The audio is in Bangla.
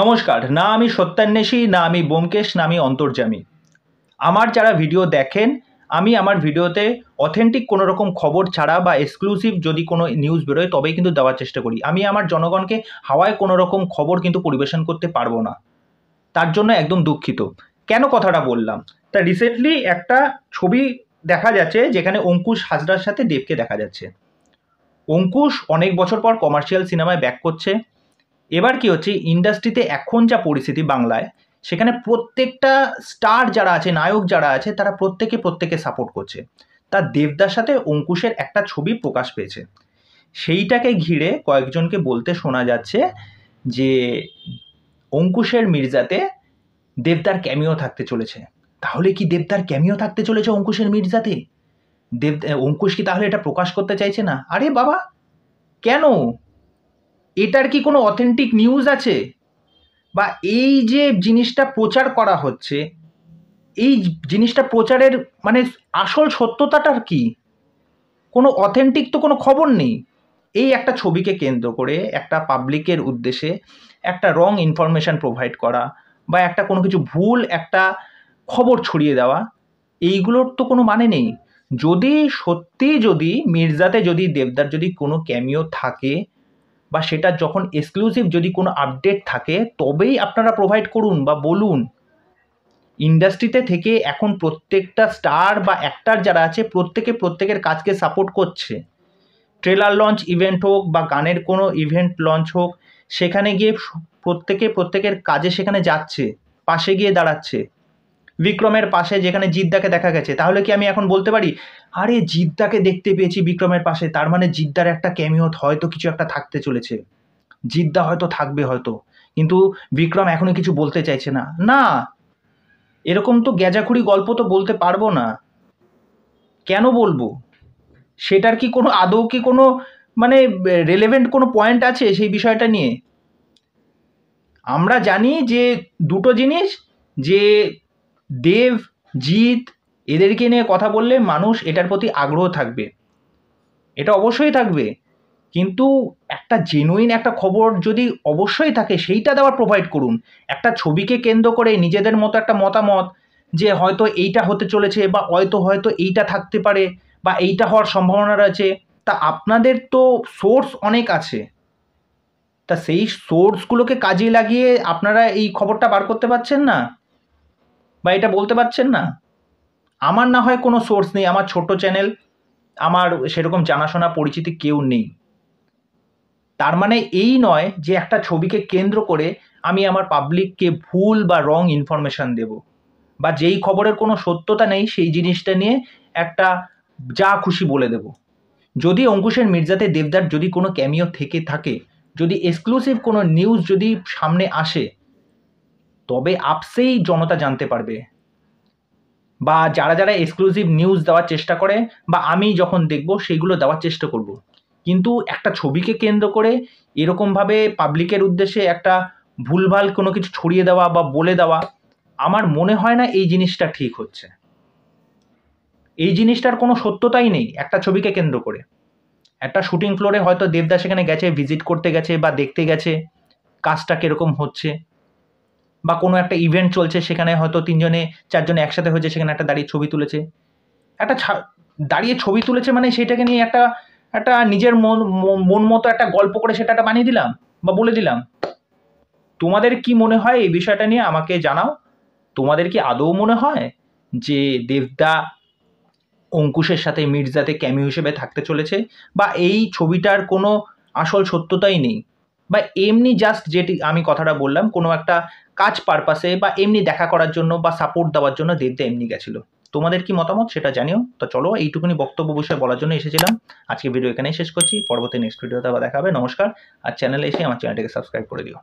নমস্কার না আমি সত্যান্বেষী না আমি বোমকেশ না আমি অন্তর্জামী আমার যারা ভিডিও দেখেন আমি আমার ভিডিওতে অথেন্টিক কোনো রকম খবর ছাড়া বা এক্সক্লুসিভ যদি কোনো নিউজ বেরোয় তবেই কিন্তু দেওয়ার চেষ্টা করি আমি আমার জনগণকে হাওয়ায় কোনো রকম খবর কিন্তু পরিবেশন করতে পারবো না তার জন্য একদম দুঃখিত কেন কথাটা বললাম তা রিসেন্টলি একটা ছবি দেখা যাচ্ছে যেখানে অঙ্কুশ হাজরার সাথে দেবকে দেখা যাচ্ছে অঙ্কুশ অনেক বছর পর কমার্শিয়াল সিনেমায় ব্যাক করছে এবার কি হচ্ছে ইন্ডাস্ট্রিতে এখন যা পরিস্থিতি বাংলায় সেখানে প্রত্যেকটা স্টার যারা আছে নায়ক যারা আছে তারা প্রত্যেকে প্রত্যেকে সাপোর্ট করছে তার দেবদার সাথে অঙ্কুশের একটা ছবি প্রকাশ পেয়েছে সেইটাকে ঘিরে কয়েকজনকে বলতে শোনা যাচ্ছে যে অঙ্কুশের মির্জাতে দেবদার ক্যামিও থাকতে চলেছে তাহলে কি দেবদার ক্যামিও থাকতে চলেছে অঙ্কুশের মির্জাতে দেব অঙ্কুশ কি তাহলে এটা প্রকাশ করতে চাইছে না আরে বাবা কেন এটার কি কোনো অথেন্টিক নিউজ আছে বা এই যে জিনিসটা প্রচার করা হচ্ছে এই জিনিসটা প্রচারের মানে আসল সত্যতাটার কি কোনো অথেন্টিক তো কোনো খবর নেই এই একটা ছবিকে কেন্দ্র করে একটা পাবলিকের উদ্দেশ্যে একটা রং ইনফরমেশান প্রোভাইড করা বা একটা কোনো কিছু ভুল একটা খবর ছড়িয়ে দেওয়া এইগুলোর তো কোনো মানে নেই যদি সত্যি যদি মির্জাতে যদি দেবদার যদি কোনো ক্যামিও থাকে বা সেটা যখন এক্সক্লুসিভ যদি কোনো আপডেট থাকে তবেই আপনারা প্রোভাইড করুন বা বলুন ইন্ডাস্ট্রিতে থেকে এখন প্রত্যেকটা স্টার বা অ্যাক্টার যারা আছে প্রত্যেকে প্রত্যেকের কাজকে সাপোর্ট করছে ট্রেলার লঞ্চ ইভেন্ট হোক বা গানের কোনো ইভেন্ট লঞ্চ হোক সেখানে গিয়ে প্রত্যেকে প্রত্যেকের কাজে সেখানে যাচ্ছে পাশে গিয়ে দাঁড়াচ্ছে বিক্রমের পাশে যেখানে জিদ্দাকে দেখা গেছে তাহলে কি আমি এখন বলতে পারি আরে জিদ্দাকে দেখতে পেয়েছি বিক্রমের পাশে তার মানে জিদ্দার একটা ক্যামিও হয়তো কিছু একটা থাকতে চলেছে জিদ্দা হয়তো থাকবে হয়তো কিন্তু বিক্রম এখনই কিছু বলতে চাইছে না না এরকম তো গ্যাজাখুরি গল্প তো বলতে পারবো না কেন বলবো সেটার কি কোনো আদৌ কি কোনো মানে রেলেভেন্ট কোনো পয়েন্ট আছে সেই বিষয়টা নিয়ে আমরা জানি যে দুটো জিনিস যে দেব জিৎ এদেরকে নিয়ে কথা বললে মানুষ এটার প্রতি আগ্রহ থাকবে এটা অবশ্যই থাকবে কিন্তু একটা জেনুইন একটা খবর যদি অবশ্যই থাকে সেইটা দেওয়ার প্রোভাইড করুন একটা ছবিকে কেন্দ্র করে নিজেদের মতো একটা মতামত যে হয়তো এইটা হতে চলেছে বা হয়তো হয়তো এইটা থাকতে পারে বা এইটা হওয়ার সম্ভাবনা রয়েছে তা আপনাদের তো সোর্স অনেক আছে তা সেই সোর্সগুলোকে কাজে লাগিয়ে আপনারা এই খবরটা বার করতে পারছেন না বা এটা বলতে পারছেন না আমার না হয় কোনো সোর্স নেই আমার ছোট চ্যানেল আমার সেরকম জানাশোনা পরিচিতি কেউ নেই তার মানে এই নয় যে একটা ছবিকে কেন্দ্র করে আমি আমার পাবলিককে ভুল বা রং ইনফরমেশান দেব বা যেই খবরের কোনো সত্যতা নেই সেই জিনিসটা নিয়ে একটা যা খুশি বলে দেব যদি অঙ্কুশের মির্জাতে দেবদার যদি কোনো ক্যামিও থেকে থাকে যদি এক্সক্লুসিভ কোনো নিউজ যদি সামনে আসে তবে আপসেই জনতা জানতে পারবে বা যারা যারা এক্সক্লুসিভ নিউজ দেওয়ার চেষ্টা করে বা আমি যখন দেখব সেইগুলো দেওয়ার চেষ্টা করব। কিন্তু একটা ছবিকে কেন্দ্র করে এরকমভাবে পাবলিকের উদ্দেশ্যে একটা ভুলভাল কোনো কিছু ছড়িয়ে দেওয়া বা বলে দেওয়া আমার মনে হয় না এই জিনিসটা ঠিক হচ্ছে এই জিনিসটার কোনো সত্যতাই নেই একটা ছবিকে কেন্দ্র করে একটা শুটিং ফ্লোরে হয়তো দেবদাস সেখানে গেছে ভিজিট করতে গেছে বা দেখতে গেছে কাজটা কীরকম হচ্ছে বা কোনো একটা ইভেন্ট চলছে সেখানে হয়তো তিনজনে চারজনে একসাথে হয়েছে সেখানে একটা দাঁড়িয়ে ছবি তুলেছে একটা দাঁড়িয়ে ছবি তুলেছে মানে সেটাকে নিয়ে একটা একটা নিজের মন মন মতো একটা গল্প করে সেটা একটা বানিয়ে দিলাম বা বলে দিলাম তোমাদের কি মনে হয় এই বিষয়টা নিয়ে আমাকে জানাও তোমাদের কি আদৌ মনে হয় যে দেবদা অঙ্কুশের সাথে মির্জাতে ক্যামিও হিসেবে থাকতে চলেছে বা এই ছবিটার কোনো আসল সত্যতাই নেই বা এমনি জাস্ট যেটি আমি কথাটা বললাম কোনো একটা কাজ পারপাসে বা এমনি দেখা করার জন্য বা সাপোর্ট দেওয়ার জন্য দেবদা এমনি গেছিলো তোমাদের কি মতামত সেটা জানিও তো চলো এইটুকুনি বক্তব্য বিষয়ে বলার জন্য এসেছিলাম আজকে ভিডিও এখানেই শেষ করছি পরবর্তী নেক্সট ভিডিওতে আবার দেখা হবে নমস্কার আর চ্যানেলে এসে আমার চ্যানেলটিকে সাবস্ক্রাইব করে দিও